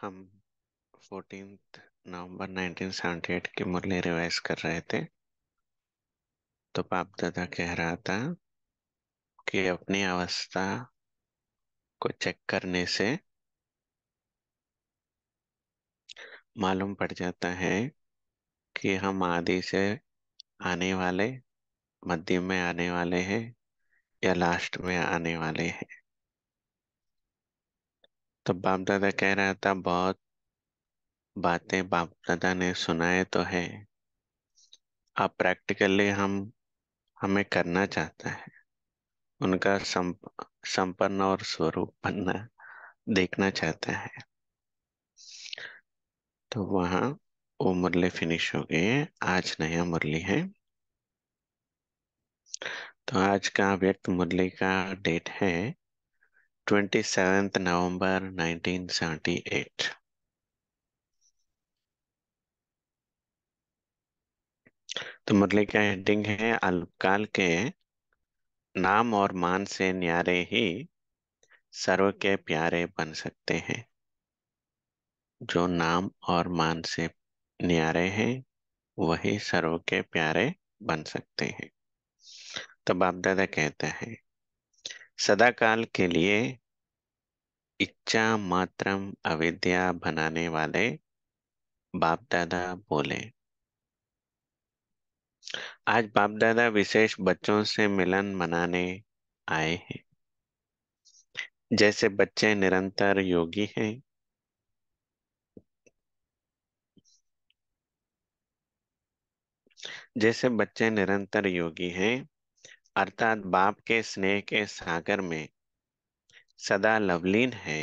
हम फोर्टीन नवंबर 1978 के मुरली रिवाइज कर रहे थे तो बाप दादा कह रहा था कि अपनी अवस्था को चेक करने से मालूम पड़ जाता है कि हम आदि से आने वाले मध्य में आने वाले हैं या लास्ट में आने वाले हैं तो बाप दादा कह रहा था बहुत बातें बाप दादा ने सुनाए तो है अब प्रैक्टिकली हम हमें करना चाहता है उनका संप, संपन्न और स्वरूप बनना देखना चाहता है तो वहां वो मुरली फिनिश हो गए आज नया मुरली है तो आज का व्यक्त मुरली का डेट है 27th November 1978. तो मुरली का हेडिंग है अल्पकाल के नाम और मान से न्यारे ही सर्व के प्यारे बन सकते हैं जो नाम और मान से न्यारे हैं वही सर्व के प्यारे बन सकते हैं तो बाप दादा कहते हैं सदा काल के लिए इच्छा मात्रम अविद्या बनाने वाले बाप दादा बोले आज बाप दादा विशेष बच्चों से मिलन मनाने आए हैं जैसे बच्चे निरंतर योगी हैं जैसे बच्चे निरंतर योगी हैं अर्थात बाप के स्नेह के सागर में सदा लवलीन है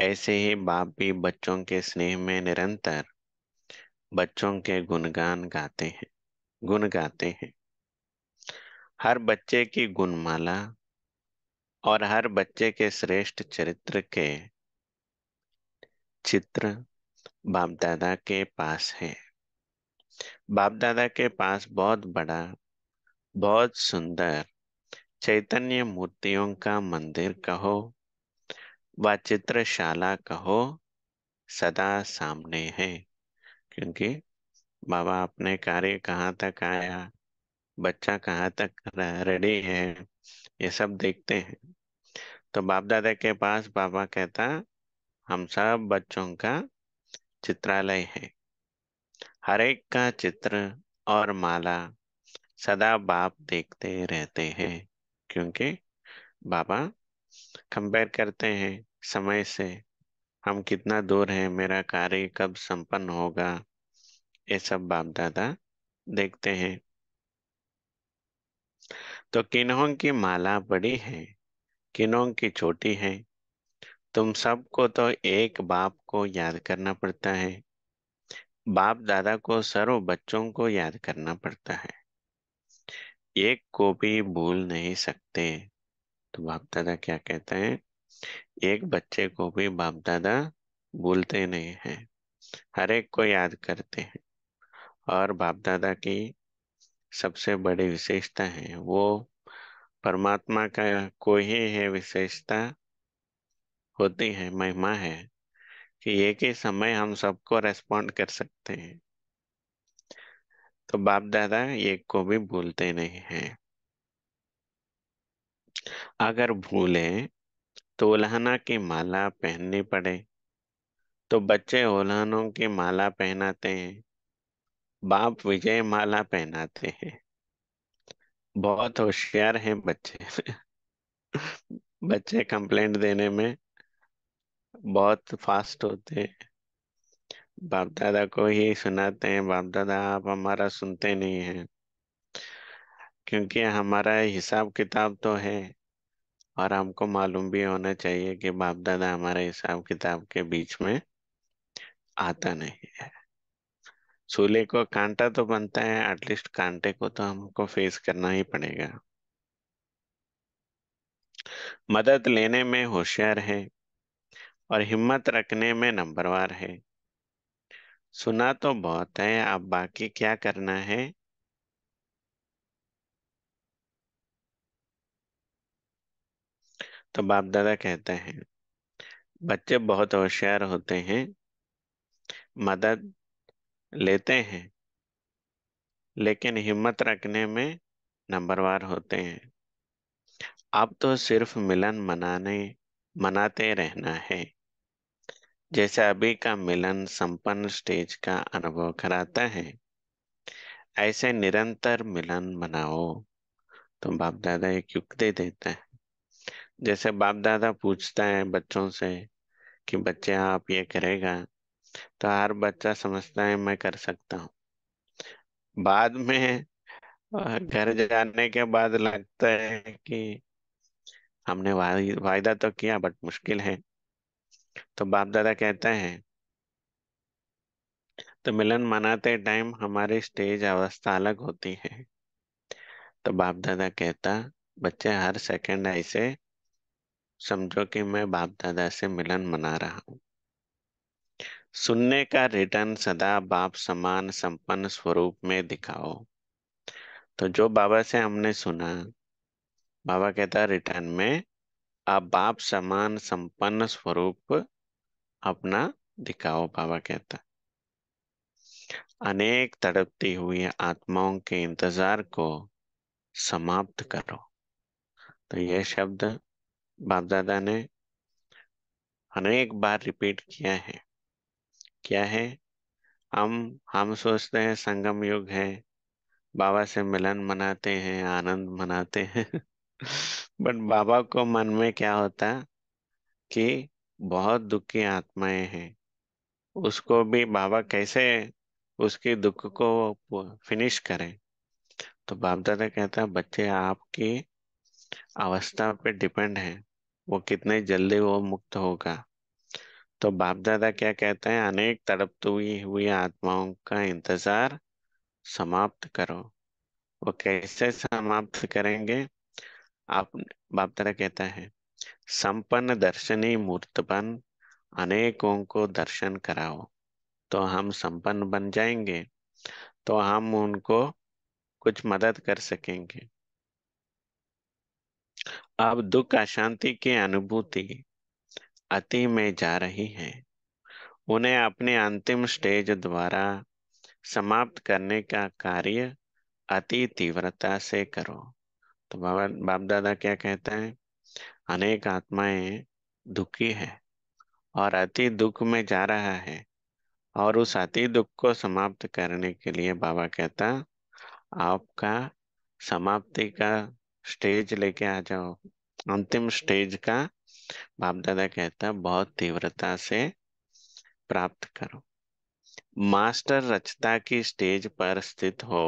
ऐसे ही बाप भी बच्चों के स्नेह में निरंतर बच्चों के गुणगान गाते हैं गुण गाते हैं हर बच्चे की गुणमाला और हर बच्चे के श्रेष्ठ चरित्र के चित्र बाप दादा के पास है बाप दादा के पास बहुत बड़ा बहुत सुंदर चैतन्य मूर्तियों का मंदिर कहो व चित्रशाला कहो सदा सामने है क्योंकि बाबा अपने कार्य कहाँ तक आया बच्चा कहाँ तक रेडी है ये सब देखते हैं तो बाप दादा के पास बाबा कहता हम सब बच्चों का चित्रालय है हर एक का चित्र और माला सदा बाप देखते रहते हैं क्योंकि बाबा कंपेयर करते हैं समय से हम कितना दूर हैं मेरा कार्य कब संपन्न होगा ये सब बाप दादा देखते हैं तो किन्हों की माला बड़ी है किन्हों की छोटी है तुम सबको तो एक बाप को याद करना पड़ता है बाप दादा को सर्व बच्चों को याद करना पड़ता है एक को भी भूल नहीं सकते तो बाप दादा क्या कहते हैं एक बच्चे को भी बाप दादा भूलते नहीं हैं हर एक को याद करते हैं और बाप दादा की सबसे बड़ी विशेषता है वो परमात्मा का कोई ही है विशेषता होती है महिमा है कि एक ही समय हम सबको रेस्पॉन्ड कर सकते हैं तो बाप दादा ये को भी भूलते नहीं हैं अगर भूले तो उल्हना की माला पहननी पड़े तो बच्चे उल्हनों की माला पहनाते हैं बाप विजय माला पहनाते हैं बहुत होशियार हैं बच्चे बच्चे कंप्लेंट देने में बहुत फास्ट होते हैं बाप दादा को ही सुनाते हैं बाप दादा आप हमारा सुनते नहीं हैं क्योंकि हमारा हिसाब किताब तो है और हमको मालूम भी होना चाहिए कि बाप दादा हमारे हिसाब किताब के बीच में आता नहीं है सूले को कांटा तो बनता है एटलीस्ट कांटे को तो हमको फेस करना ही पड़ेगा मदद लेने में होशियार है और हिम्मत रखने में नंबरवार है सुना तो बहुत है अब बाकी क्या करना है तो बाप दादा कहते हैं बच्चे बहुत होशियार होते हैं मदद लेते हैं लेकिन हिम्मत रखने में नंबरवार होते हैं अब तो सिर्फ मिलन मनाने मनाते रहना है जैसे अभी का मिलन संपन्न स्टेज का अनुभव कराता है ऐसे निरंतर मिलन बनाओ तो बाप दादा एक युक्त दे देता है जैसे बाप दादा पूछता है बच्चों से कि बच्चे आप ये करेगा तो हर बच्चा समझता है मैं कर सकता हूँ बाद में घर जाने के बाद लगता है कि हमने वायदा तो किया बट मुश्किल है तो बाप दादा कहता है तो मिलन मनाते टाइम हमारी स्टेज अवस्था अलग होती है तो बाप दादा कहता बच्चे हर सेकंड ऐसे समझो कि मैं बाप दादा से मिलन मना रहा हूं सुनने का रिटर्न सदा बाप समान संपन्न स्वरूप में दिखाओ तो जो बाबा से हमने सुना बाबा कहता रिटर्न में अब आप समान संपन्न स्वरूप अपना दिखाओ बाबा कहता अनेक तड़पती हुई आत्माओं के इंतजार को समाप्त करो तो यह शब्द बाप दादा ने अनेक बार रिपीट किया है क्या है हम हम सोचते हैं संगम युग है बाबा से मिलन मनाते हैं आनंद मनाते हैं बट बाबा को मन में क्या होता कि बहुत दुखी आत्माएं हैं उसको भी बाबा कैसे उसके दुख को फिनिश करें तो बाप दादा कहता है बच्चे आपकी अवस्था पे डिपेंड है वो कितने जल्दी वो मुक्त होगा तो बाप दादा क्या कहते हैं अनेक तड़पती हुई हुई आत्माओं का इंतजार समाप्त करो वो कैसे समाप्त करेंगे आप बाप तरह कहता है संपन्न दर्शनी मूर्तपन अनेकों को दर्शन कराओ तो हम संपन्न बन जाएंगे तो हम उनको कुछ मदद कर सकेंगे अब दुख अशांति की अनुभूति अति में जा रही है उन्हें अपने अंतिम स्टेज द्वारा समाप्त करने का कार्य अति तीव्रता से करो तो बाबा बाप दादा क्या कहते हैं अनेक आत्माएं दुखी है और अति दुख में जा रहा है और उस अति दुख को समाप्त करने के लिए बाबा कहता आपका समाप्ति का स्टेज लेके आ जाओ अंतिम स्टेज का बाप दादा कहता बहुत तीव्रता से प्राप्त करो मास्टर रचता की स्टेज पर स्थित हो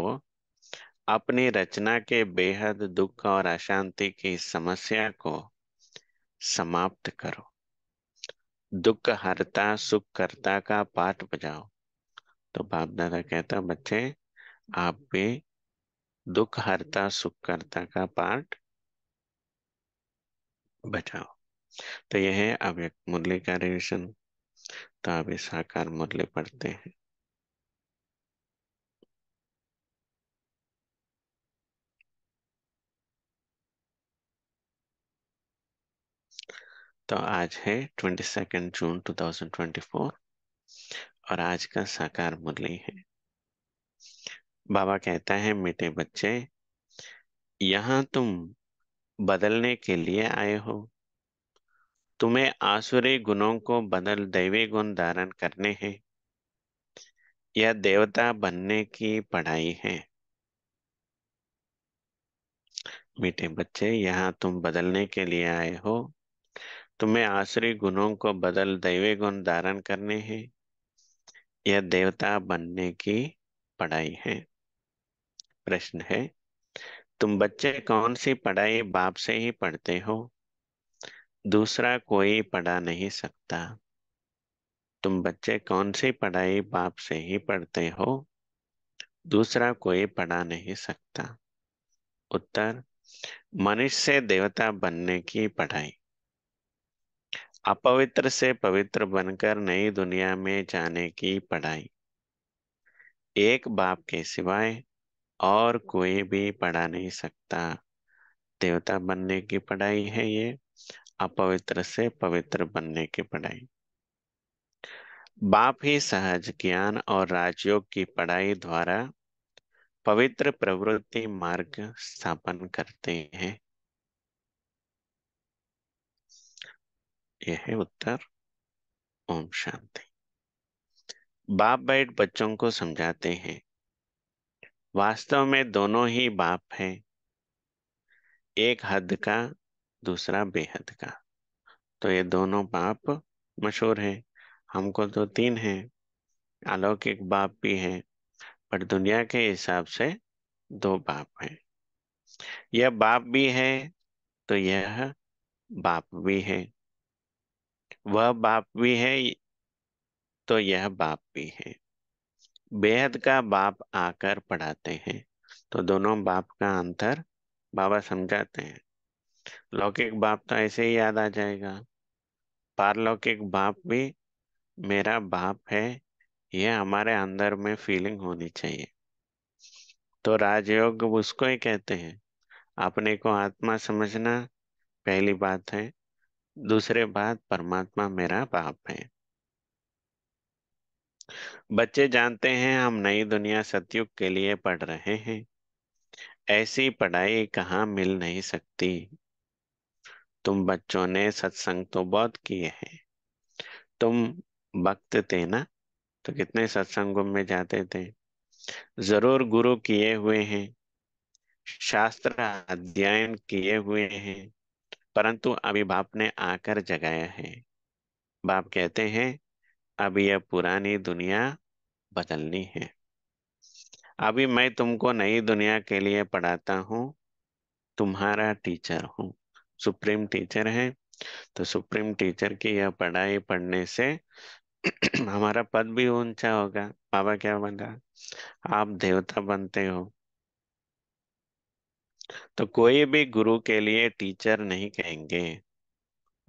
अपनी रचना के बेहद दुख और अशांति की समस्या को समाप्त करो दुख हरता सुख करता का पाठ बजाओ तो बाप दादा कहता बच्चे आप भी दुख हरता सुख करता का पाठ बजाओ तो यह है अव्यक्त मुरली का रिविजन तो अब इस आकार मुरली पढ़ते हैं तो आज है twenty second June two thousand twenty four और आज का साकार मुरली है बाबा कहता है मिटे बच्चे यहाँ तुम बदलने के लिए आए हो तुम्हें आसुरी गुणों को बदल दैवी गुण धारण करने हैं या देवता बनने की पढ़ाई है मीठे बच्चे यहाँ तुम बदलने के लिए आए हो तुम्हें आश्रय गुणों को बदल दैवी गुण धारण करने हैं यह देवता बनने की पढ़ाई है प्रश्न है तुम बच्चे कौन सी पढ़ाई बाप से ही पढ़ते हो दूसरा कोई पढ़ा नहीं सकता तुम बच्चे कौन सी पढ़ाई बाप से ही पढ़ते हो दूसरा कोई पढ़ा नहीं सकता उत्तर मनुष्य से देवता बनने की पढ़ाई अपवित्र से पवित्र बनकर नई दुनिया में जाने की पढ़ाई एक बाप के सिवाय और कोई भी पढ़ा नहीं सकता देवता बनने की पढ़ाई है ये अपवित्र से पवित्र बनने की पढ़ाई बाप ही सहज ज्ञान और राजयोग की पढ़ाई द्वारा पवित्र प्रवृत्ति मार्ग स्थापन करते हैं ये है उत्तर ओम शांति बाप बैठ बच्चों को समझाते हैं वास्तव में दोनों ही बाप हैं एक हद का दूसरा बेहद का तो ये दोनों बाप मशहूर हैं हमको तो तीन हैं अलौकिक बाप भी हैं पर दुनिया के हिसाब से दो बाप हैं यह बाप भी है तो यह बाप भी है वह बाप भी है तो यह बाप भी है बेहद का बाप आकर पढ़ाते हैं तो दोनों बाप का अंतर बाबा समझाते हैं लौकिक बाप तो ऐसे ही याद आ जाएगा पारलौकिक बाप भी मेरा बाप है यह हमारे अंदर में फीलिंग होनी चाहिए तो राजयोग उसको ही कहते हैं अपने को आत्मा समझना पहली बात है दूसरे बात परमात्मा मेरा बाप है बच्चे जानते हैं हम नई दुनिया सतयुग के लिए पढ़ रहे हैं ऐसी पढ़ाई कहाँ मिल नहीं सकती तुम बच्चों ने सत्संग तो बहुत किए हैं तुम भक्त थे ना तो कितने सत्संगों में जाते थे जरूर गुरु किए हुए हैं शास्त्र अध्ययन किए हुए हैं परंतु अभी बाप ने आकर जगाया है बाप कहते हैं अब यह पुरानी दुनिया बदलनी है अभी मैं तुमको नई दुनिया के लिए पढ़ाता हूँ तुम्हारा टीचर हूँ सुप्रीम टीचर है तो सुप्रीम टीचर की यह पढ़ाई पढ़ने से हमारा पद भी ऊंचा होगा बाबा क्या बना आप देवता बनते हो तो कोई भी गुरु के लिए टीचर नहीं कहेंगे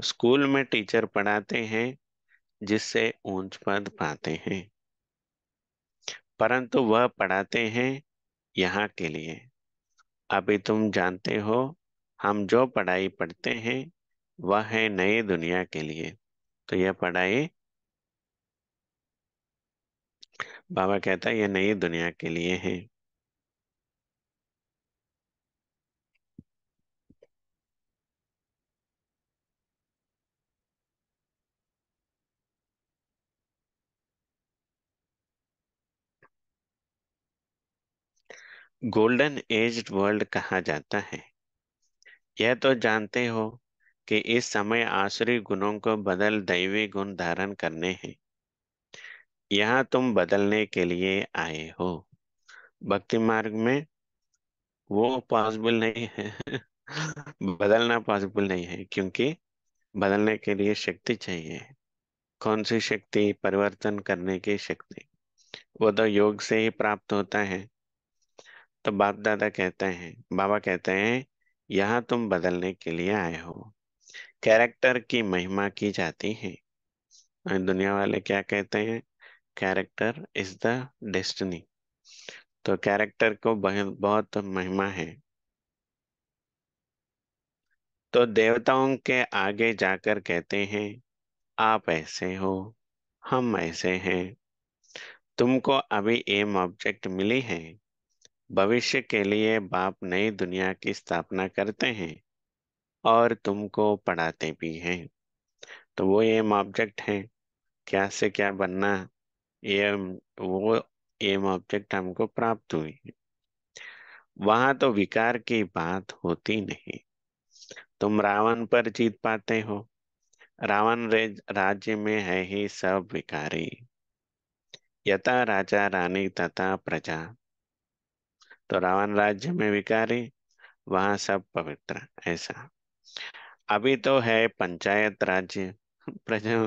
स्कूल में टीचर पढ़ाते हैं जिससे ऊंच पद पाते हैं परंतु वह पढ़ाते हैं यहाँ के लिए अभी तुम जानते हो हम जो पढ़ाई पढ़ते हैं वह है नई दुनिया के लिए तो यह पढ़ाई बाबा कहता है यह नई दुनिया के लिए है गोल्डन एज वर्ल्ड कहा जाता है यह तो जानते हो कि इस समय आसुरी गुणों को बदल दैवी गुण धारण करने हैं यहाँ तुम बदलने के लिए आए हो भक्ति मार्ग में वो पॉसिबल नहीं है बदलना पॉसिबल नहीं है क्योंकि बदलने के लिए शक्ति चाहिए कौन सी शक्ति परिवर्तन करने की शक्ति वो तो योग से ही प्राप्त होता है तो बाप दादा कहते हैं बाबा कहते हैं यहाँ तुम बदलने के लिए आए हो कैरेक्टर की महिमा की जाती है दुनिया वाले क्या कहते हैं कैरेक्टर इज द डेस्टिनी तो कैरेक्टर को बहुत महिमा है तो देवताओं के आगे जाकर कहते हैं आप ऐसे हो हम ऐसे हैं तुमको अभी एम ऑब्जेक्ट मिली है भविष्य के लिए बाप नई दुनिया की स्थापना करते हैं और तुमको पढ़ाते भी हैं तो वो एम ऑब्जेक्ट है क्या से क्या बनना एम वो एम ऑब्जेक्ट हमको प्राप्त हुई है वहां तो विकार की बात होती नहीं तुम रावण पर जीत पाते हो रावण राज्य में है ही सब विकारी यथा राजा रानी तथा प्रजा तो रावण राज्य में विकारी वहां सब पवित्र ऐसा अभी तो है पंचायत राज्य प्रजा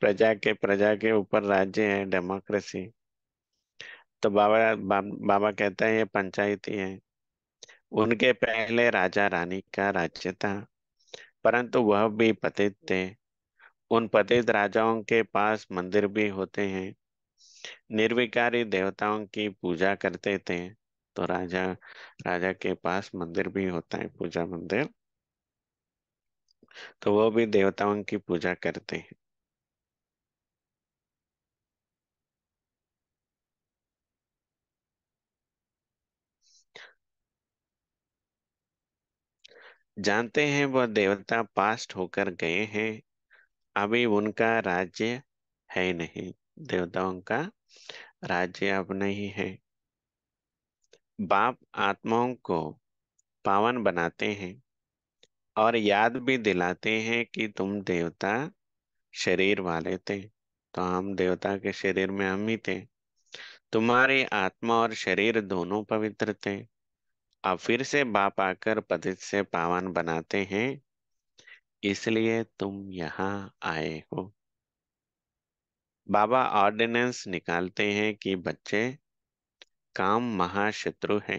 प्रजा के प्रजा के ऊपर राज्य है डेमोक्रेसी तो बाबा बा, बाबा कहता है ये पंचायती है उनके पहले राजा रानी का राज्य था परंतु वह भी पतित थे उन पतित राजाओं के पास मंदिर भी होते हैं निर्विकारी देवताओं की पूजा करते थे तो राजा राजा के पास मंदिर भी होता है पूजा मंदिर तो वो भी देवताओं की पूजा करते हैं जानते हैं वह देवता पास्ट होकर गए हैं अभी उनका राज्य है नहीं देवताओं का राज्य अब नहीं है बाप आत्माओं को पावन बनाते हैं और याद भी दिलाते हैं कि तुम देवता शरीर वाले थे तो हम देवता के शरीर में हम ही थे तुम्हारे आत्मा और शरीर दोनों पवित्र थे अब फिर से बाप आकर पतित से पावन बनाते हैं इसलिए तुम यहाँ आए हो बाबा ऑर्डिनेंस निकालते हैं कि बच्चे काम महाशत्रु है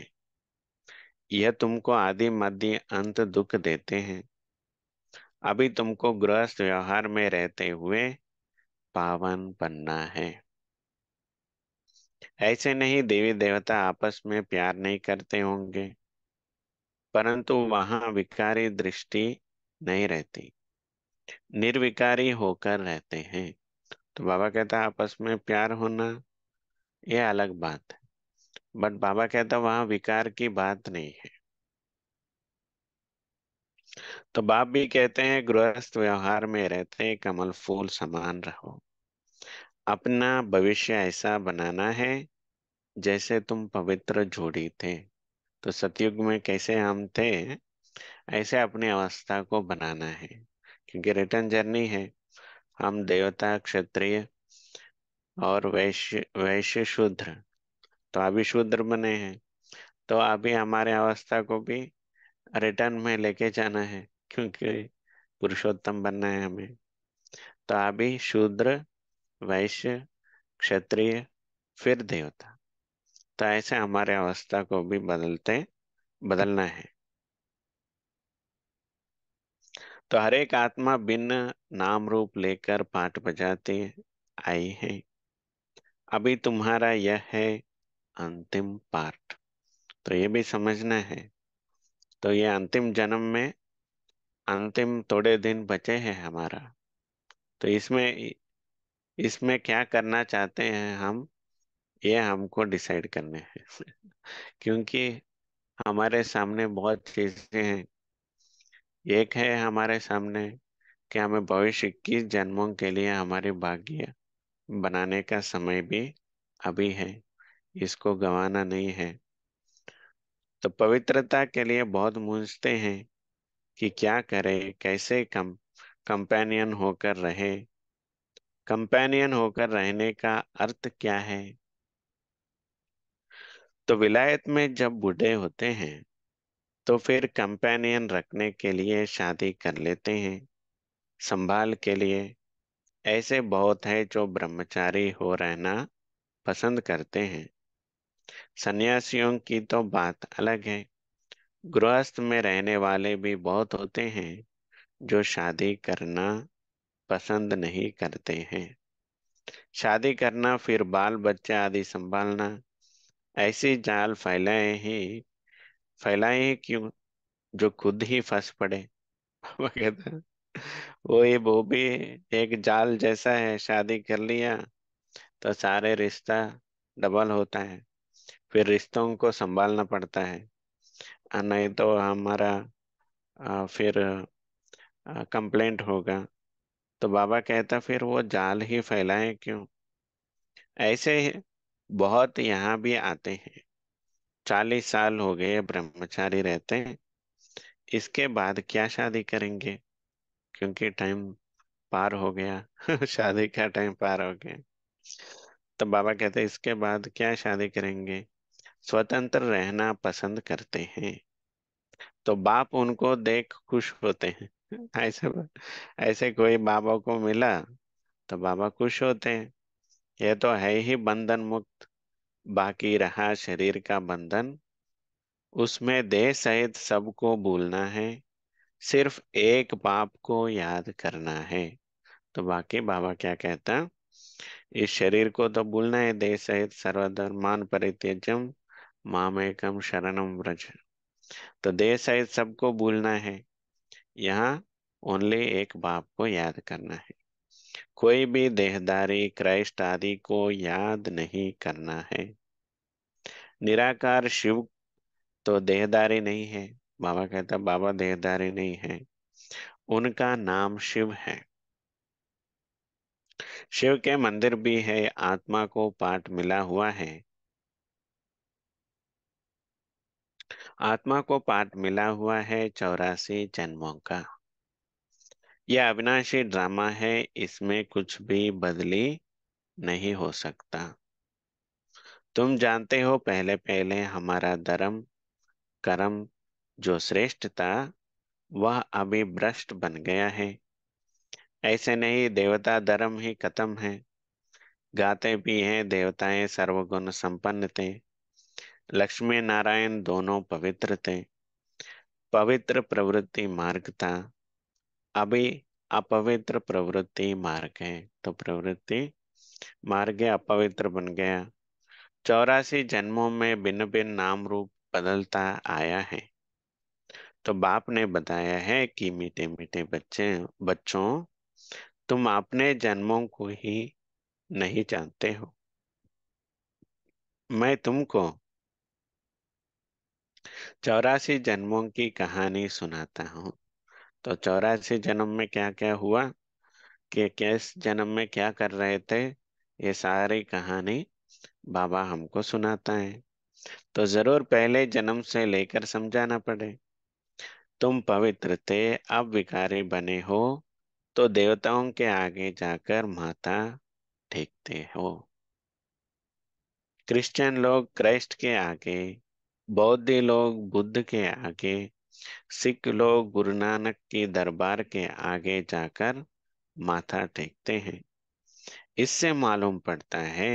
यह तुमको आदि मध्य अंत दुख देते हैं अभी तुमको गृहस्थ व्यवहार में रहते हुए पावन बनना है ऐसे नहीं देवी देवता आपस में प्यार नहीं करते होंगे परंतु वहां विकारी दृष्टि नहीं रहती निर्विकारी होकर रहते हैं तो बाबा कहता आपस में प्यार होना यह अलग बात है बट बाबा कहता वहां विकार की बात नहीं है तो बाप भी कहते हैं गृहस्थ व्यवहार में रहते कमल फूल समान रहो अपना भविष्य ऐसा बनाना है जैसे तुम पवित्र जोड़ी थे तो सतयुग में कैसे हम थे ऐसे अपनी अवस्था को बनाना है क्योंकि रिटर्न जर्नी है हम देवता क्षत्रिय और वैश्य वैश्य शूद्र तो अभी शूद्र बने हैं तो अभी हमारे अवस्था को भी रिटर्न में लेके जाना है क्योंकि पुरुषोत्तम बनना है हमें तो अभी शूद्र वैश्य क्षत्रिय फिर देवता तो ऐसे हमारे अवस्था को भी बदलते बदलना है तो हर एक आत्मा भिन्न नाम रूप लेकर पाठ बजाती आई है अभी तुम्हारा यह है अंतिम पार्ट तो ये भी समझना है तो ये अंतिम जन्म में अंतिम थोड़े दिन बचे हैं हमारा तो इसमें इसमें क्या करना चाहते हैं हम ये हमको डिसाइड करने हैं क्योंकि हमारे सामने बहुत चीजें हैं एक है हमारे सामने कि हमें भविष्य इक्कीस जन्मों के लिए हमारे भाग्य बनाने का समय भी अभी है इसको गंवाना नहीं है तो पवित्रता के लिए बहुत मूझते हैं कि क्या करें कैसे कम कंपेनियन होकर रहे कंपेनियन होकर रहने का अर्थ क्या है तो विलायत में जब बूढ़े होते हैं तो फिर कंपेनियन रखने के लिए शादी कर लेते हैं संभाल के लिए ऐसे बहुत है जो ब्रह्मचारी हो रहना पसंद करते हैं सन्यासियों की तो बात अलग है गृहस्थ में रहने वाले भी बहुत होते हैं जो शादी करना पसंद नहीं करते हैं शादी करना फिर बाल बच्चे आदि संभालना ऐसी जाल फैलाए ही फैलाए ही क्यों जो खुद ही फंस पड़े वो ये वो भी एक जाल जैसा है शादी कर लिया तो सारे रिश्ता डबल होता है फिर रिश्तों को संभालना पड़ता है नहीं तो हमारा फिर कंप्लेंट होगा तो बाबा कहता फिर वो जाल ही फैलाए क्यों ऐसे बहुत यहाँ भी आते हैं चालीस साल हो गए ब्रह्मचारी रहते हैं इसके बाद क्या शादी करेंगे क्योंकि टाइम पार हो गया शादी का टाइम पार हो गया तो बाबा कहते इसके बाद क्या शादी करेंगे स्वतंत्र रहना पसंद करते हैं तो बाप उनको देख खुश होते हैं ऐसे ऐसे कोई बाबा को मिला तो बाबा खुश होते हैं ये तो है ही बंधन मुक्त बाकी रहा शरीर का बंधन उसमें देह सहित सबको भूलना है सिर्फ एक बाप को याद करना है तो बाकी बाबा क्या कहता इस शरीर को तो भूलना है देह सहित सर्वधर्मान परित्यजम मामेकम शरणम व्रज तो देह सहित सबको भूलना है यहाँ ओनली एक बाप को याद करना है कोई भी देहदारी क्राइस्ट आदि को याद नहीं करना है निराकार शिव तो देहदारी नहीं है बाबा कहता बाबा देहदारी नहीं है उनका नाम शिव है शिव के मंदिर भी है आत्मा को पाठ मिला हुआ है आत्मा को पाठ मिला हुआ है चौरासी जन्मों का यह अविनाशी ड्रामा है इसमें कुछ भी बदली नहीं हो सकता तुम जानते हो पहले पहले हमारा धर्म कर्म जो श्रेष्ठ था वह अभी भ्रष्ट बन गया है ऐसे नहीं देवता धर्म ही खत्म है गाते भी हैं देवताएं सर्वगुण संपन्न थे लक्ष्मी नारायण दोनों पवित्र थे पवित्र प्रवृत्ति मार्ग था अभी अपवित्र प्रवृत्ति मार्ग है तो प्रवृत्ति मार्ग अपवित्र बन गया चौरासी जन्मों में भिन्न भिन्न नाम रूप बदलता आया है तो बाप ने बताया है कि मीठे मीठे बच्चे बच्चों तुम अपने जन्मों को ही नहीं जानते हो मैं तुमको चौरासी जन्मों की कहानी सुनाता हूँ तो चौरासी जन्म में क्या क्या हुआ कि किस जन्म में क्या कर रहे थे ये सारी कहानी बाबा हमको सुनाता है तो जरूर पहले जन्म से लेकर समझाना पड़े तुम पवित्र थे अब विकारी बने हो तो देवताओं के आगे जाकर माता ठेकते हो क्रिश्चियन लोग क्राइस्ट के आगे बौद्ध लोग बुद्ध के आगे सिख लोग गुरु नानक के दरबार के आगे जाकर माथा टेकते हैं इससे मालूम पड़ता है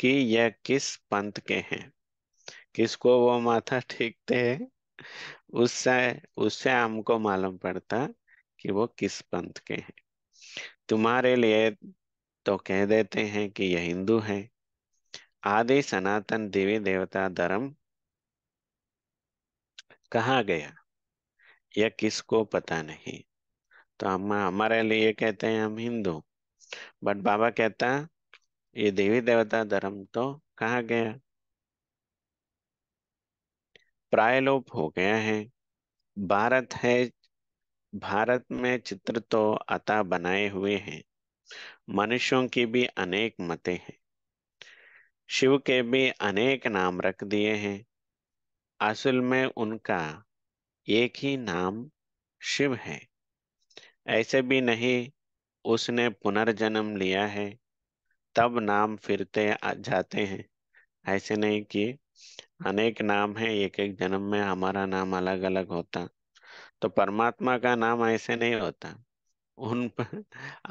कि यह किस पंथ के हैं किसको वो माथा टेकते हैं उससे उससे हमको मालूम पड़ता कि वो किस पंथ के हैं तुम्हारे लिए तो कह देते हैं कि यह हिंदू है आदि सनातन देवी देवता धर्म कहा गया यह किसको पता नहीं तो हम हमारे लिए कहते हैं हम हिंदू बट बाबा कहता ये देवी देवता धर्म तो कहा गया प्रायलोप हो गया है भारत है भारत में चित्र तो अता बनाए हुए हैं मनुष्यों की भी अनेक मते हैं शिव के भी अनेक नाम रख दिए हैं असल में उनका एक ही नाम शिव है ऐसे भी नहीं उसने पुनर्जन्म लिया है तब नाम फिरते जाते हैं ऐसे नहीं कि अनेक नाम है एक एक जन्म में हमारा नाम अलग अलग होता तो परमात्मा का नाम ऐसे नहीं होता उन पर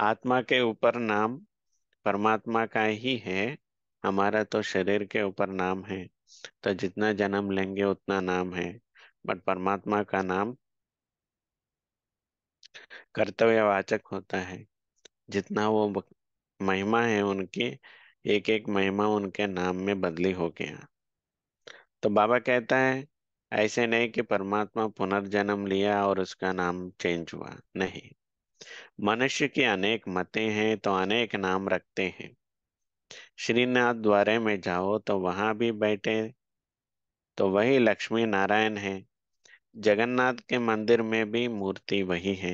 आत्मा के ऊपर नाम परमात्मा का ही है हमारा तो शरीर के ऊपर नाम है तो जितना जन्म लेंगे उतना नाम है बट परमात्मा का नाम कर्तव्यवाचक होता है जितना वो महिमा है उनकी एक एक महिमा उनके नाम में बदली हो गया तो बाबा कहता है ऐसे नहीं कि परमात्मा पुनर्जन्म लिया और उसका नाम चेंज हुआ नहीं मनुष्य के अनेक मते हैं तो अनेक नाम रखते हैं श्रीनाथ द्वारे में जाओ तो वहां भी बैठे तो वही लक्ष्मी नारायण है जगन्नाथ के मंदिर में भी मूर्ति वही है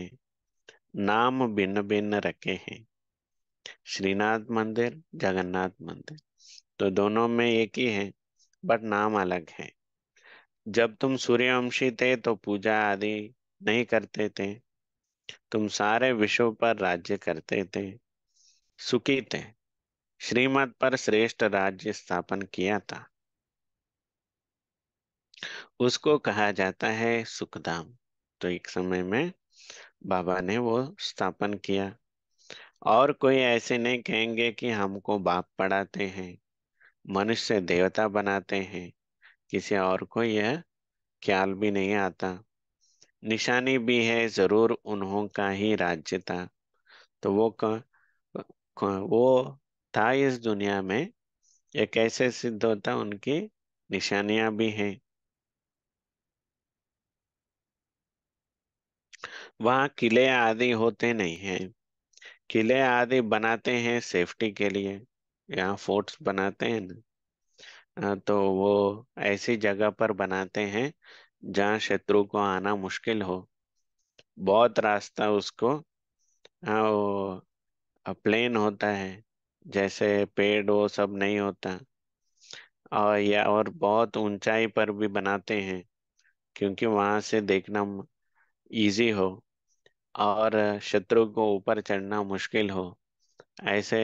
नाम भिन्न भिन्न रखे हैं श्रीनाथ मंदिर जगन्नाथ मंदिर तो दोनों में एक ही है बट नाम अलग है जब तुम सूर्यवंशी थे तो पूजा आदि नहीं करते थे तुम सारे विश्व पर राज्य करते थे सुखी थे श्रीमद पर श्रेष्ठ राज्य स्थापन किया था उसको कहा जाता है सुखधाम तो एक समय में बाबा ने वो स्थापन किया और कोई ऐसे नहीं कहेंगे कि हमको बाप पढ़ाते हैं मनुष्य देवता बनाते हैं किसी और को यह ख्याल भी नहीं आता निशानी भी है जरूर उन्हों का ही राज्य था तो वो क, क, वो था इस दुनिया में ये कैसे सिद्ध होता उनकी निशानियां भी हैं वहाँ किले आदि होते नहीं हैं किले आदि बनाते हैं सेफ्टी के लिए यहाँ फोर्ट्स बनाते हैं ना तो वो ऐसी जगह पर बनाते हैं जहाँ शत्रु को आना मुश्किल हो बहुत रास्ता उसको प्लेन होता है जैसे पेड़ वो सब नहीं होता और या और बहुत ऊंचाई पर भी बनाते हैं क्योंकि वहां से देखना इजी हो और शत्रु को ऊपर चढ़ना मुश्किल हो ऐसे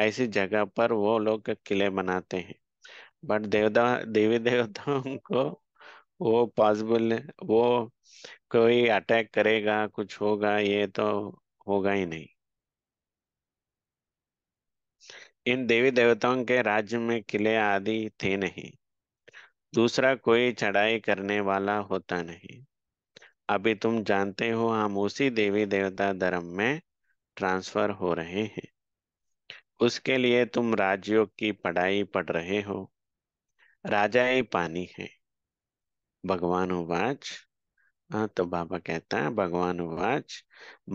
ऐसी जगह पर वो लोग किले बनाते हैं बट देवदा देवी देवताओं को वो पॉसिबल वो कोई अटैक करेगा कुछ होगा ये तो होगा ही नहीं इन देवी देवताओं के राज्य में किले आदि थे नहीं दूसरा कोई चढ़ाई करने वाला होता नहीं अभी तुम जानते हो हम उसी देवी देवता धर्म में ट्रांसफर हो रहे हैं उसके लिए तुम राजयोग की पढ़ाई पढ़ रहे हो राजा ही पानी है भगवान उवाच हाँ तो बाबा कहता है भगवान उवाच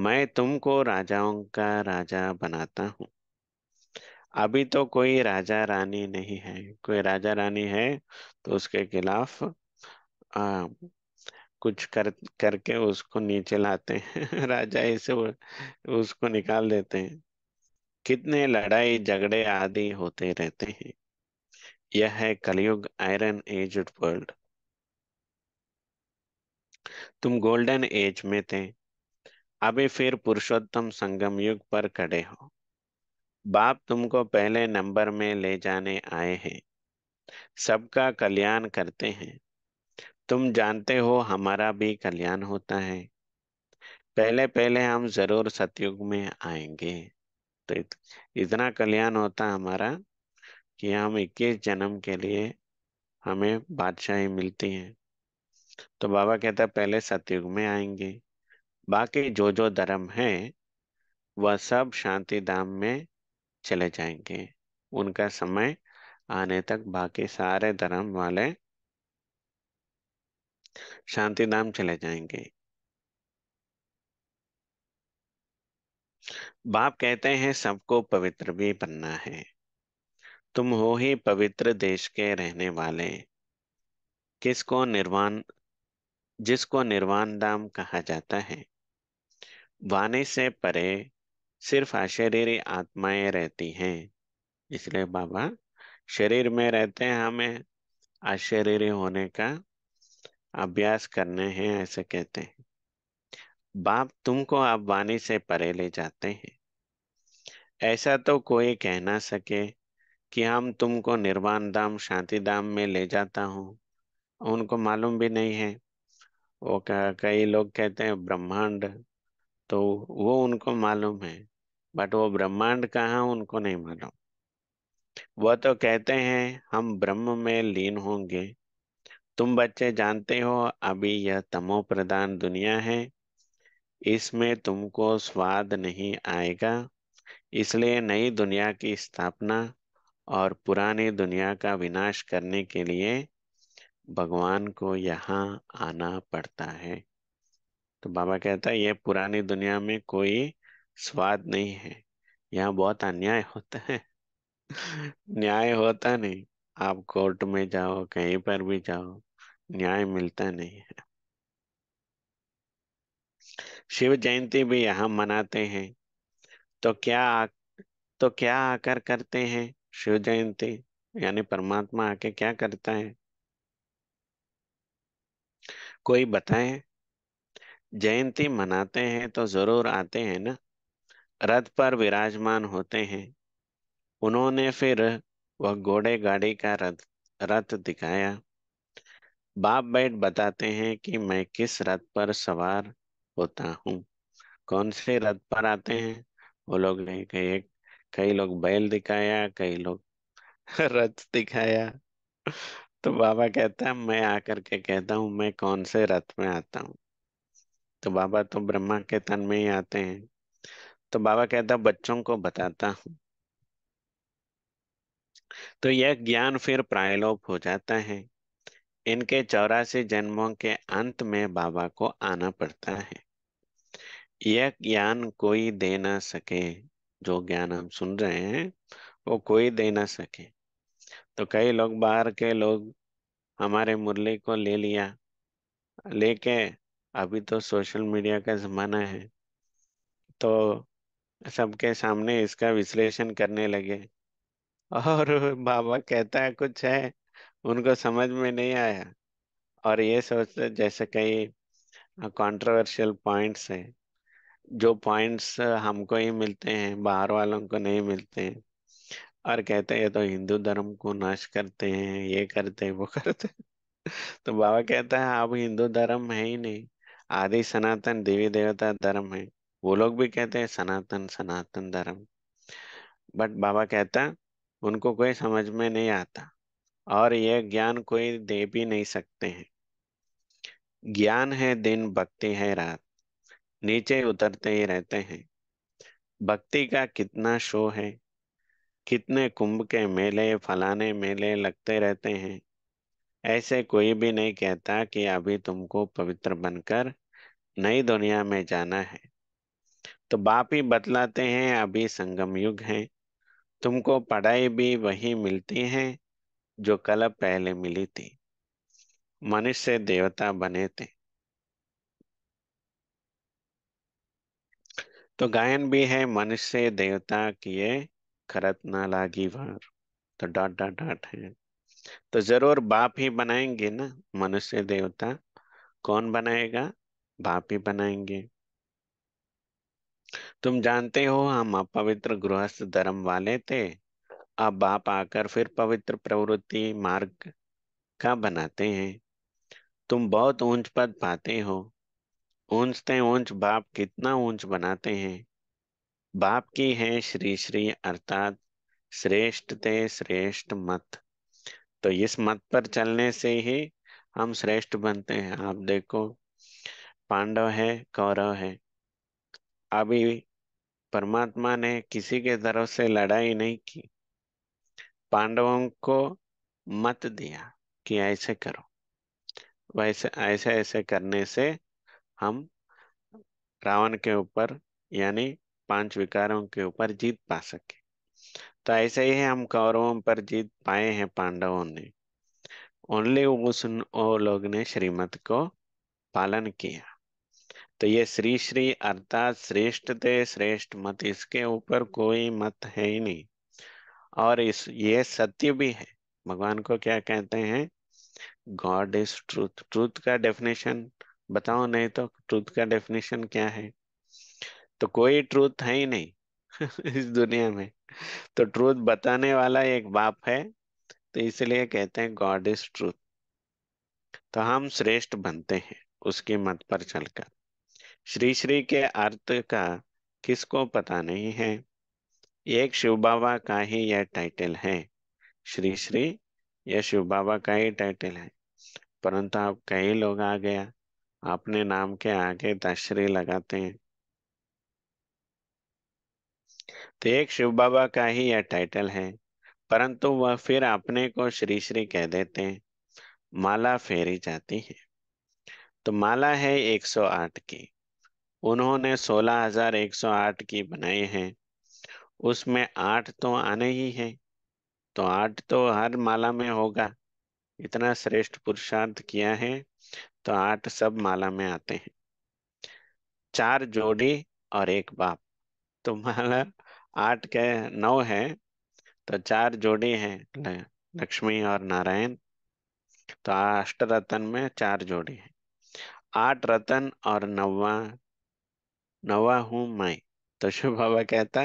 मैं तुमको राजाओं का राजा बनाता हूँ अभी तो कोई राजा रानी नहीं है कोई राजा रानी है तो उसके खिलाफ आ, कुछ कर करके उसको नीचे लाते हैं राजा इसे उसको निकाल देते हैं कितने लड़ाई झगड़े आदि होते रहते हैं यह है कलयुग आयरन एज वर्ल्ड तुम गोल्डन एज में थे अभी फिर पुरुषोत्तम संगम युग पर खड़े हो बाप तुमको पहले नंबर में ले जाने आए हैं सबका कल्याण करते हैं तुम जानते हो हमारा भी कल्याण होता है पहले पहले हम जरूर सतयुग में आएंगे तो इत, इतना कल्याण होता हमारा कि हम 21 जन्म के लिए हमें बादशाही मिलती है तो बाबा कहता पहले सतयुग में आएंगे बाकी जो जो धर्म है वह सब शांति धाम में चले जाएंगे उनका समय आने तक बाकी सारे धर्म वाले शांति धाम चले जाएंगे बाप कहते हैं सबको पवित्र भी बनना है तुम हो ही पवित्र देश के रहने वाले किसको निर्वाण जिसको निर्वाण धाम कहा जाता है वाणी से परे सिर्फ अशरीरी आत्माएं रहती हैं इसलिए बाबा शरीर में रहते हैं हमें अशरीरी होने का अभ्यास करने हैं ऐसे कहते हैं बाप तुमको आप वाणी से परे ले जाते हैं ऐसा तो कोई कह ना सके कि हम तुमको निर्वाण धाम शांति धाम में ले जाता हूँ उनको मालूम भी नहीं है वो कई लोग कहते हैं ब्रह्मांड तो वो उनको मालूम है बट वो ब्रह्मांड कहाँ उनको नहीं मालूम वह तो कहते हैं हम ब्रह्म में लीन होंगे तुम बच्चे जानते हो अभी यह तमो प्रधान दुनिया है इसमें तुमको स्वाद नहीं आएगा इसलिए नई दुनिया की स्थापना और पुरानी दुनिया का विनाश करने के लिए भगवान को यहाँ आना पड़ता है तो बाबा कहता है ये पुरानी दुनिया में कोई स्वाद नहीं है यहाँ बहुत अन्याय होता है न्याय होता नहीं आप कोर्ट में जाओ कहीं पर भी जाओ न्याय मिलता नहीं है शिव जयंती भी यहाँ मनाते हैं तो क्या तो क्या आकर करते हैं शिव जयंती यानी परमात्मा आके क्या करता है कोई बताए जयंती मनाते हैं तो जरूर आते हैं ना रथ पर विराजमान होते हैं उन्होंने फिर वह घोड़े गाड़ी का रथ रथ दिखाया बाप बैठ बताते हैं कि मैं किस रथ पर सवार होता हूँ कौन से रथ पर आते हैं वो लोग ने कही कई लोग बैल दिखाया कई लोग रथ दिखाया तो बाबा कहता है मैं आकर के कहता हूँ मैं कौन से रथ में आता हूँ तो बाबा तो ब्रह्मा के तन में ही आते हैं तो बाबा कहता बच्चों को बताता हूं तो यह ज्ञान फिर प्रायलोप हो जाता है इनके चौरासी जन्मों के अंत में बाबा को आना पड़ता है यह ज्ञान कोई दे ना सके जो ज्ञान हम सुन रहे हैं वो कोई दे ना सके तो कई लोग बाहर के लोग हमारे मुरली को ले लिया लेके अभी तो सोशल मीडिया का जमाना है तो सबके सामने इसका विश्लेषण करने लगे और बाबा कहता है कुछ है उनको समझ में नहीं आया और ये सोचते जैसे कई कंट्रोवर्शियल पॉइंट्स है जो पॉइंट्स हमको ही मिलते हैं बाहर वालों को नहीं मिलते हैं और कहते हैं तो हिंदू धर्म को नाश करते हैं ये करते हैं वो करते हैं तो बाबा कहता है अब हिंदू धर्म है ही नहीं आदि सनातन देवी देवता धर्म है वो लोग भी कहते हैं सनातन सनातन धर्म बट बाबा कहता उनको कोई समझ में नहीं आता और यह ज्ञान कोई दे भी नहीं सकते हैं ज्ञान है दिन भक्ति है रात नीचे उतरते ही रहते हैं भक्ति का कितना शो है कितने कुंभ के मेले फलाने मेले लगते रहते हैं ऐसे कोई भी नहीं कहता कि अभी तुमको पवित्र बनकर नई दुनिया में जाना है तो बाप ही बतलाते हैं अभी संगम युग है तुमको पढ़ाई भी वही मिलती है जो कल पहले मिली थी मनुष्य देवता बने थे तो गायन भी है मनुष्य देवता किए खरत ना लागी वार तो डॉट डॉट डॉट है तो जरूर बाप ही बनाएंगे ना मनुष्य देवता कौन बनाएगा बाप ही बनाएंगे तुम जानते हो हम अपवित्र गृहस्थ धर्म वाले थे अब बाप आकर फिर पवित्र प्रवृत्ति मार्ग का बनाते हैं तुम बहुत ऊंच पद पाते हो ऊंचते ऊंच बाप कितना ऊंच बनाते हैं बाप की है श्री श्री अर्थात श्रेष्ठ ते श्रेष्ठ मत तो इस मत पर चलने से ही हम श्रेष्ठ बनते हैं आप देखो पांडव है कौरव है अभी परमात्मा ने किसी के तरफ से लड़ाई नहीं की पांडवों को मत दिया कि ऐसे करो वैसे ऐसे ऐसे करने से हम रावण के ऊपर यानी पांच विकारों के ऊपर जीत पा सके तो ऐसे ही हम कौरवों पर जीत पाए हैं पांडवों ने ओनली उस लोग ने श्रीमत को पालन किया तो ये श्री श्री अर्थात श्रेष्ठ दे श्रेष्ठ मत इसके ऊपर कोई मत है ही नहीं और इस ये सत्य भी है भगवान को क्या कहते हैं गॉड इज ट्रूथ ट्रूथ का डेफिनेशन बताओ नहीं तो ट्रूथ का डेफिनेशन क्या है तो कोई ट्रूथ है ही नहीं इस दुनिया में तो ट्रूथ बताने वाला एक बाप है तो इसलिए कहते हैं गॉड इज ट्रूथ तो हम श्रेष्ठ बनते हैं उसके मत पर चलकर श्री श्री के अर्थ का किसको पता नहीं है एक शिव बाबा का ही यह टाइटल है श्री श्री यह शिव बाबा का ही टाइटल है परंतु आप कई लोग आ गया अपने नाम के आगे दशरी लगाते हैं तो एक शिव बाबा का ही यह टाइटल है परंतु वह फिर अपने को श्री श्री कह देते हैं माला फेरी जाती है तो माला है 108 की उन्होंने 16108 की बनाए हैं उसमें आठ तो आने ही हैं तो आठ तो हर माला में होगा इतना श्रेष्ठ पुरुषार्थ किया है तो आठ सब माला में आते हैं चार जोड़ी और एक बाप तो माला आठ के नौ है तो चार जोड़ी है लक्ष्मी और नारायण तो अष्ट रतन में चार जोड़ी है आठ रतन और नवा नवा हूं मैं तो शुभ बाबा कहता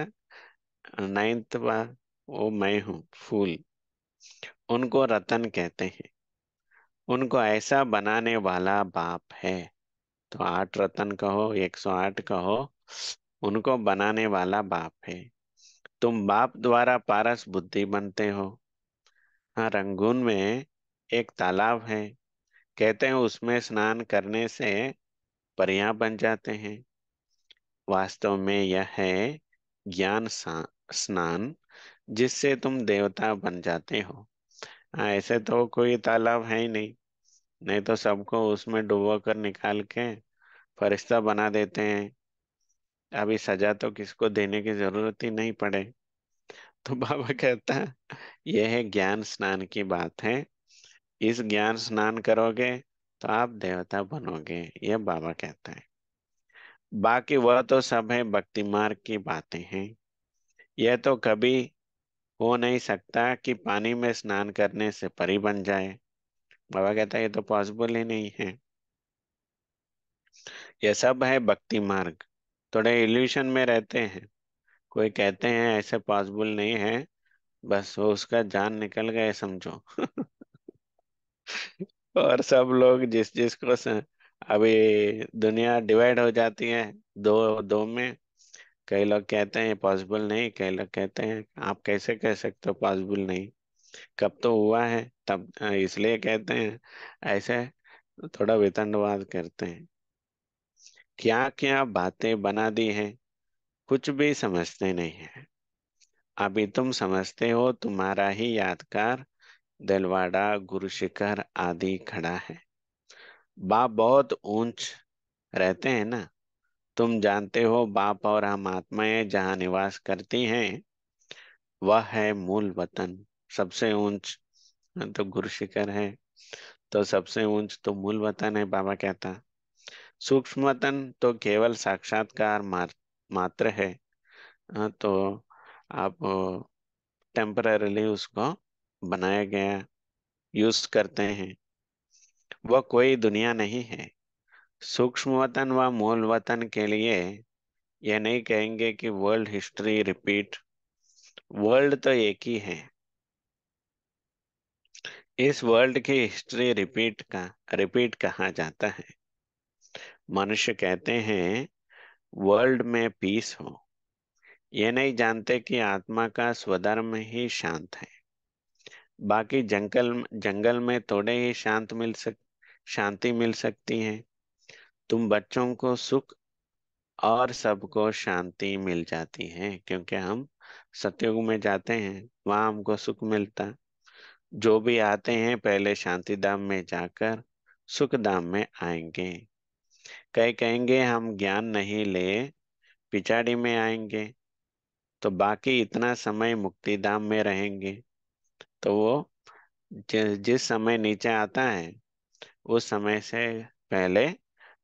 नाइन्थ बा वो मैं हूँ फूल उनको रतन कहते हैं उनको ऐसा बनाने वाला बाप है तो आठ रतन कहो एक सौ आठ कहो उनको बनाने वाला बाप है तुम बाप द्वारा पारस बुद्धि बनते हो हाँ रंगून में एक तालाब है कहते हैं उसमें स्नान करने से परियां बन जाते हैं वास्तव में यह है ज्ञान स्नान जिससे तुम देवता बन जाते हो हाँ, ऐसे तो कोई तालाब है ही नहीं नहीं तो सबको उसमें डुबो कर निकाल के फरिश्ता बना देते हैं अभी सजा तो किसको देने की जरूरत ही नहीं पड़े तो बाबा कहता यह है ज्ञान स्नान की बात है इस ज्ञान स्नान करोगे तो आप देवता बनोगे यह बाबा कहता है बाकी वह तो सब है भक्ति मार्ग की बातें हैं यह तो कभी हो नहीं सकता कि पानी में स्नान करने से परी बन जाए बाबा कहता है ये तो पॉसिबल ही नहीं है यह सब है भक्ति मार्ग थोड़े इल्यूशन में रहते हैं कोई कहते हैं ऐसे पॉसिबल नहीं है बस वो उसका जान निकल गए समझो और सब लोग जिस जिसको अभी दुनिया डिवाइड हो जाती है दो दो में कई लोग कहते हैं पॉसिबल नहीं कई लोग कहते हैं आप कैसे कह सकते हो पॉसिबल नहीं कब तो हुआ है तब इसलिए कहते हैं ऐसे थोड़ा वितंडवाद करते हैं क्या क्या बातें बना दी हैं कुछ भी समझते नहीं है अभी तुम समझते हो तुम्हारा ही यादगार दिलवाड़ा गुरुशिखर आदि खड़ा है बाप बहुत ऊंच रहते हैं ना तुम जानते हो बाप और हम आत्माएं जहाँ निवास करती हैं वह है मूल वतन सबसे ऊंच तो गुरु शिखर है तो सबसे ऊंच तो मूल वतन है बाबा कहता सूक्ष्म वतन तो केवल साक्षात्कार मात्र है हाँ, तो आप टेम्पररीली उसको बनाया गया यूज करते हैं वह कोई दुनिया नहीं है सूक्ष्म वतन व मूल वतन के लिए यह नहीं कहेंगे कि वर्ल्ड हिस्ट्री रिपीट वर्ल्ड तो एक ही है इस वर्ल्ड की हिस्ट्री रिपीट का रिपीट कहा जाता है मनुष्य कहते हैं वर्ल्ड में पीस हो ये नहीं जानते कि आत्मा का स्वधर्म ही शांत है बाकी जंगल जंगल में थोड़े ही शांत मिल सक शांति मिल सकती है तुम बच्चों को सुख और सबको शांति मिल जाती है क्योंकि हम सत्युग में जाते हैं वहां हमको सुख मिलता जो भी आते हैं पहले शांति धाम में जाकर सुख धाम में आएंगे कई कहेंगे हम ज्ञान नहीं ले पिछाड़ी में आएंगे तो बाकी इतना समय मुक्ति धाम में रहेंगे तो वो जिस समय नीचे आता है उस समय से पहले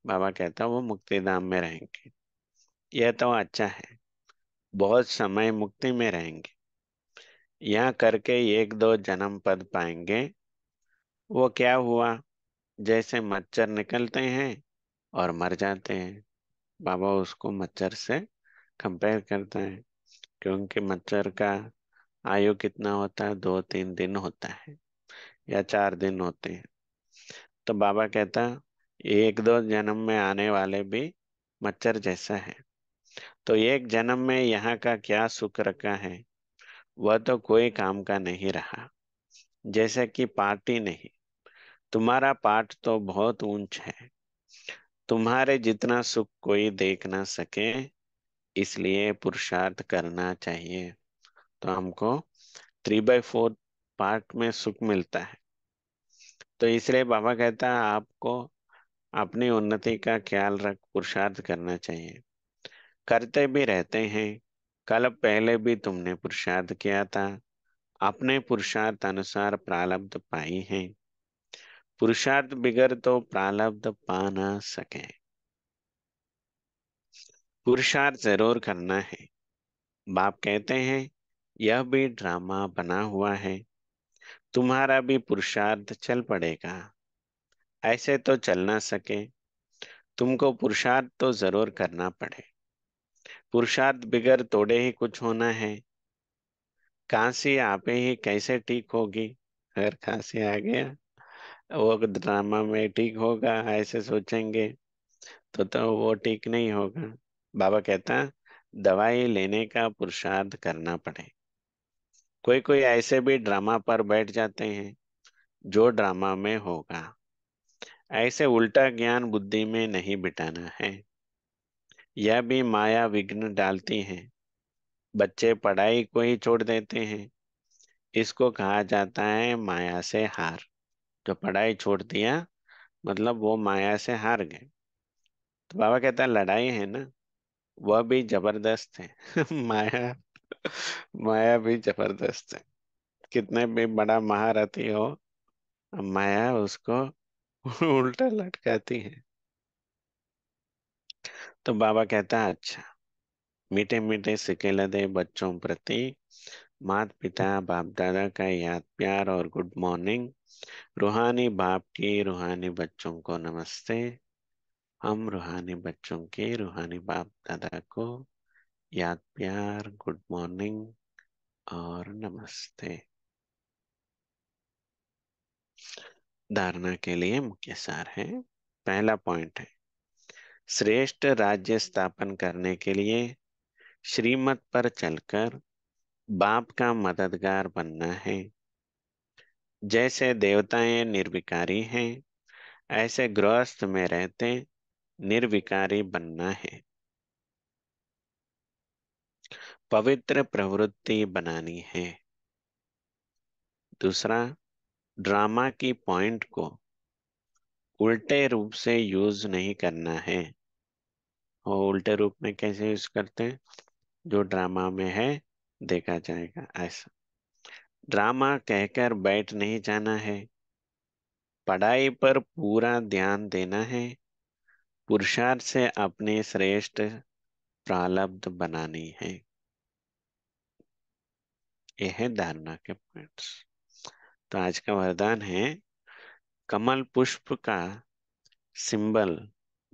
बाबा कहता वो मुक्ति धाम में रहेंगे यह तो अच्छा है बहुत समय मुक्ति में रहेंगे यहाँ करके एक दो जन्म पद पाएंगे वो क्या हुआ जैसे मच्छर निकलते हैं और मर जाते हैं बाबा उसको मच्छर से कंपेयर करते हैं क्योंकि मच्छर का आयु कितना होता है दो तीन दिन होता है या चार दिन होते हैं तो बाबा कहता एक दो जन्म में आने वाले भी मच्छर जैसा है तो एक जन्म में यहाँ का क्या सुख रखा है वह तो कोई काम का नहीं रहा जैसे कि पार्टी नहीं तुम्हारा पाठ तो बहुत ऊंच है तुम्हारे जितना सुख कोई देख ना सके इसलिए पुरुषार्थ करना चाहिए तो हमको थ्री बाई फोर पार्ट में सुख मिलता है तो इसलिए बाबा कहता है आपको अपनी उन्नति का ख्याल रख पुरुषार्थ करना चाहिए करते भी रहते हैं कल पहले भी तुमने पुरुषार्थ किया था अपने पुरुषार्थ अनुसार प्रालब्ध पाई है पुरुषार्थ बिगड़ तो प्रालब्ध पा ना सके पुरुषार्थ जरूर करना है बाप कहते हैं यह भी ड्रामा बना हुआ है तुम्हारा भी पुरुषार्थ चल पड़ेगा ऐसे तो चल ना सके तुमको पुरुषार्थ तो जरूर करना पड़े पुरुषार्थ बिगड़ तोड़े ही कुछ होना है कांसी आपे ही कैसे ठीक होगी अगर कांसी आ गया वो ड्रामा में ठीक होगा ऐसे सोचेंगे तो तो वो ठीक नहीं होगा बाबा कहता दवाई लेने का पुरुषार्थ करना पड़े कोई कोई ऐसे भी ड्रामा पर बैठ जाते हैं जो ड्रामा में होगा ऐसे उल्टा ज्ञान बुद्धि में नहीं बिठाना है यह भी माया विघ्न डालती है बच्चे पढ़ाई को ही छोड़ देते हैं इसको कहा जाता है माया से हार जो पढ़ाई छोड़ दिया मतलब वो माया से हार गए तो बाबा कहता है लड़ाई है ना वह भी जबरदस्त है माया माया भी जबरदस्त है कितने भी बड़ा महारथी हो माया उसको उल्टा लटकाती है तो बाबा कहता है अच्छा मीठे मीठे सिकेला दे बच्चों प्रति मात पिता बाप दादा का याद प्यार और गुड मॉर्निंग रूहानी बाप की रूहानी बच्चों को नमस्ते हम रूहानी बच्चों के रूहानी बाप दादा को याद प्यार गुड मॉर्निंग और नमस्ते धारणा के लिए मुख्य सार है पहला पॉइंट है श्रेष्ठ राज्य स्थापन करने के लिए श्रीमत पर चलकर बाप का मददगार बनना है जैसे देवताएं निर्विकारी हैं ऐसे गृहस्थ में रहते निर्विकारी बनना है पवित्र प्रवृत्ति बनानी है दूसरा ड्रामा की पॉइंट को उल्टे रूप से यूज नहीं करना है और उल्टे रूप में कैसे यूज करते हैं जो ड्रामा में है देखा जाएगा ऐसा ड्रामा कहकर बैठ नहीं जाना है पढ़ाई पर पूरा ध्यान देना है पुरुषार्थ से अपने श्रेष्ठ प्रलब्ध बनानी है ये है धारणा के पॉइंट्स तो आज का वरदान है कमल पुष्प का सिंबल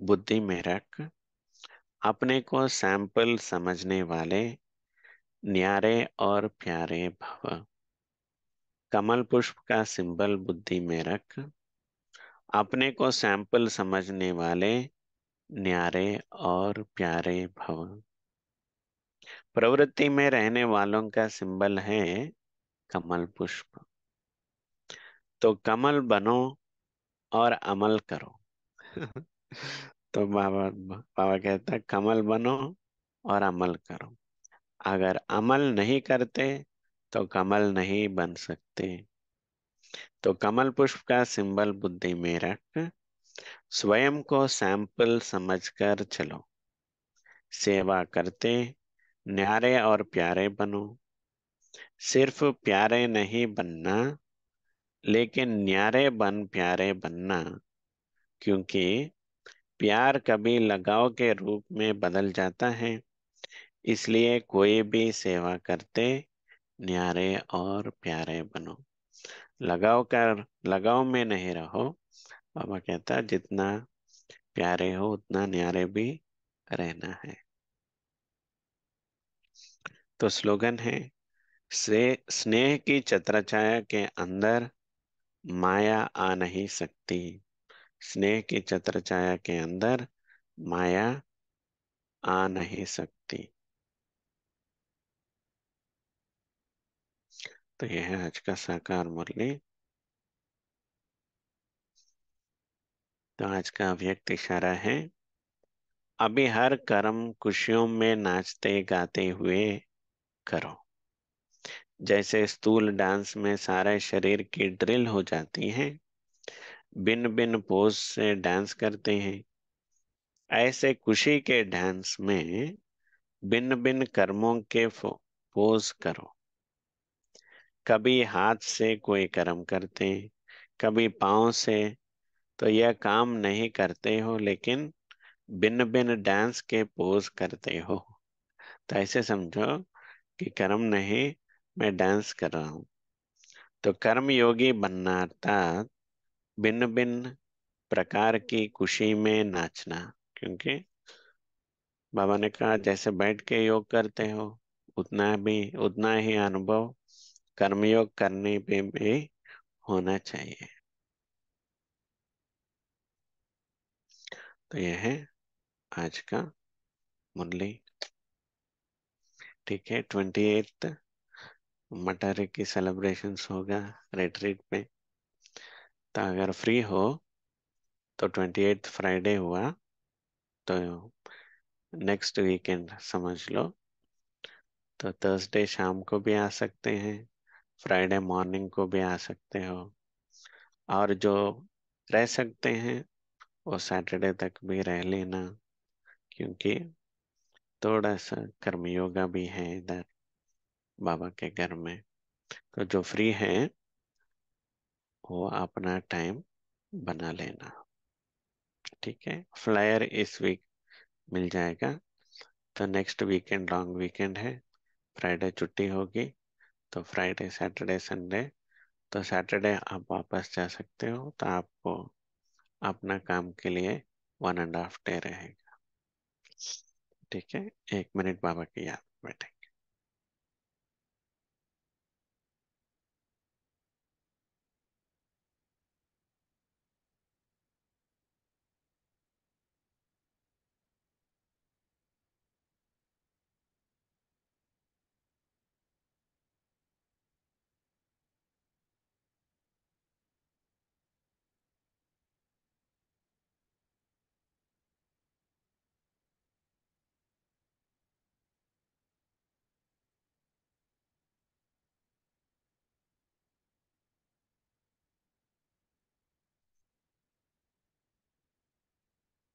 बुद्धि में रख अपने को सैंपल समझने वाले न्यारे और प्यारे भव कमल पुष्प का सिंबल बुद्धि में रख अपने को सैंपल समझने वाले न्यारे और प्यारे भव प्रवृत्ति में रहने वालों का सिंबल है कमल पुष्प तो कमल बनो और अमल करो तो बाबा बाबा कहता कमल बनो और अमल करो अगर अमल नहीं करते तो कमल नहीं बन सकते तो कमल पुष्प का सिंबल बुद्धि में रख स्वयं को सैंपल समझकर चलो सेवा करते न्यारे और प्यारे बनो सिर्फ प्यारे नहीं बनना लेकिन न्यारे बन प्यारे बनना क्योंकि प्यार कभी लगाव के रूप में बदल जाता है इसलिए कोई भी सेवा करते न्यारे और प्यारे बनो लगाव कर लगाव में नहीं रहो बाबा कहता जितना प्यारे हो उतना न्यारे भी रहना है तो स्लोगन है से स्नेह की छत्रछाया के अंदर माया आ नहीं सकती स्नेह की छत्रछाया के अंदर माया आ नहीं सकती तो यह है आज का साकार मुरली तो आज का अभ्यक्त इशारा है अभी हर कर्म खुशियों में नाचते गाते हुए करो जैसे स्थूल डांस में सारे शरीर की ड्रिल हो जाती है भिन्न भिन्न पोज से डांस करते हैं ऐसे खुशी के डांस में भिन्न भिन्न कर्मों के पोज करो कभी हाथ से कोई कर्म करते हैं कभी पाँव से तो यह काम नहीं करते हो लेकिन भिन्न भिन्न डांस के पोज करते हो तो ऐसे समझो कि कर्म नहीं मैं डांस कर रहा हूं तो कर्म योगी बनना अर्थात भिन्न भिन्न प्रकार की खुशी में नाचना क्योंकि बाबा ने कहा जैसे बैठ के योग करते हो उतना भी उतना ही अनुभव कर्मयोग करने पे भी होना चाहिए तो यह है आज का मुरली ठीक है ट्वेंटी एट्थ मटर की सेलिब्रेशन होगा रेट्रीट पे तो अगर फ्री हो तो ट्वेंटी एट्थ फ्राइडे हुआ तो नेक्स्ट वीकेंड समझ लो तो थर्सडे शाम को भी आ सकते हैं फ्राइडे मॉर्निंग को भी आ सकते हो और जो रह सकते हैं वो सैटरडे तक भी रह लेना क्योंकि थोड़ा सा कर्म योगा भी है इधर बाबा के घर में तो जो फ्री है वो अपना टाइम बना लेना ठीक है फ्लायर इस वीक मिल जाएगा तो नेक्स्ट वीकेंड लॉन्ग वीकेंड है फ्राइडे छुट्टी होगी तो फ्राइडे सैटरडे संडे तो सैटरडे आप वापस जा सकते हो तो आपको अपना काम के लिए वन एंड हाफ डे रहेगा ठीक है एक मिनट बाबा की याद बैठे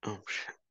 Vamos